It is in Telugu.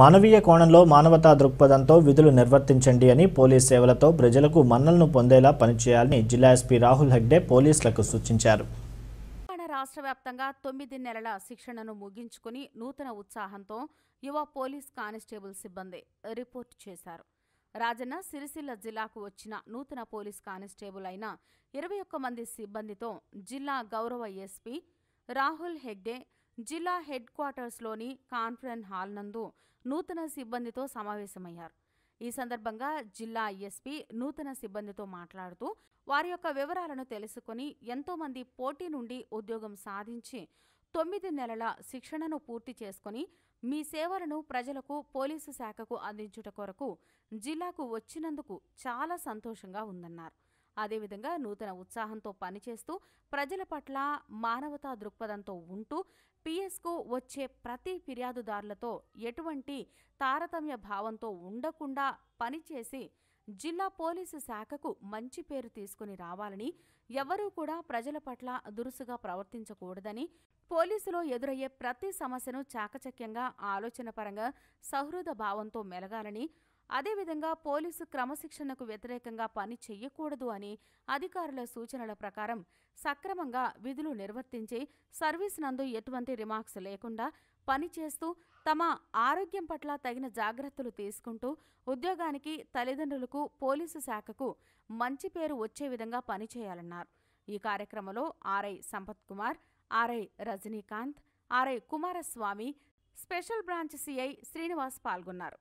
మానవీయ కోణంలో మానవతా దృక్పథంతో విధులు నిర్వర్తించండి అని పోలీస్ సేవలతో ప్రజలకు మన్నలను పొందేలా పనిచేయాలని జిల్లా ఎస్పీ రాహుల్ హెగ్డే పోలీసులకు సూచించారు రాష్ట్ర వ్యాప్తంగా తొమ్మిది నెలల శిక్షణను ముగించుకుని నూతన ఉత్సాహంతో యువ పోలీస్ కానిస్టేబుల్ సిబ్బంది రిపోర్ట్ చేశారు రాజన్న సిరిసిల్ల జిల్లాకు వచ్చిన నూతన పోలీస్ కానిస్టేబుల్ అయిన ఇరవై ఒక్క మంది సిబ్బందితో జిల్లా గౌరవ ఎస్పీ రాహుల్ హెగ్డే జిల్లా హెడ్ క్వార్టర్స్లోని కాన్ఫరెన్స్ హాల్ నందు నూతన సిబ్బందితో సమావేశమయ్యారు ఈ సందర్భంగా జిల్లా ఎస్పీ నూతన సిబ్బందితో మాట్లాడుతూ వారి యొక్క వివరాలను తెలుసుకుని ఎంతోమంది పోటీ నుండి ఉద్యోగం సాధించి తొమ్మిది నెలల శిక్షణను పూర్తి చేసుకుని మీ సేవలను ప్రజలకు పోలీసు శాఖకు అందించుట కొరకు జిల్లాకు వచ్చినందుకు చాలా సంతోషంగా ఉందన్నారు అదేవిధంగా నూతన ఉత్సాహంతో పనిచేస్తూ ప్రజల పట్ల మానవతా దృక్పథంతో ఉంటూ పిఎస్కు వచ్చే ప్రతి ఫిర్యాదుదారులతో ఎటువంటి తారతమ్య భావంతో ఉండకుండా పనిచేసి జిల్లా పోలీసు శాఖకు మంచి పేరు తీసుకుని రావాలని ఎవరూ కూడా ప్రజల పట్ల దురుసుగా ప్రవర్తించకూడదని పోలీసులో ఎదురయ్యే ప్రతి సమస్యను చాకచక్యంగా ఆలోచనపరంగా సహృద భావంతో మెలగాలని అదేవిధంగా పోలీసు క్రమశిక్షణకు వ్యతిరేకంగా పని చెయ్యకూడదు అని అధికారుల సూచనల ప్రకారం సక్రమంగా విధులు నిర్వర్తించి సర్వీస్ నందు ఎటువంటి రిమార్క్స్ లేకుండా పనిచేస్తూ తమ ఆరోగ్యం పట్ల తగిన జాగ్రత్తలు తీసుకుంటూ ఉద్యోగానికి తల్లిదండ్రులకు పోలీసు శాఖకు మంచి పేరు వచ్చే విధంగా పనిచేయాలన్నారు ఈ కార్యక్రమంలో RI Sampath Kumar RI Rajinikanth RI Kumaraswamy special branch CI Srinivas పాల్గొన్నారు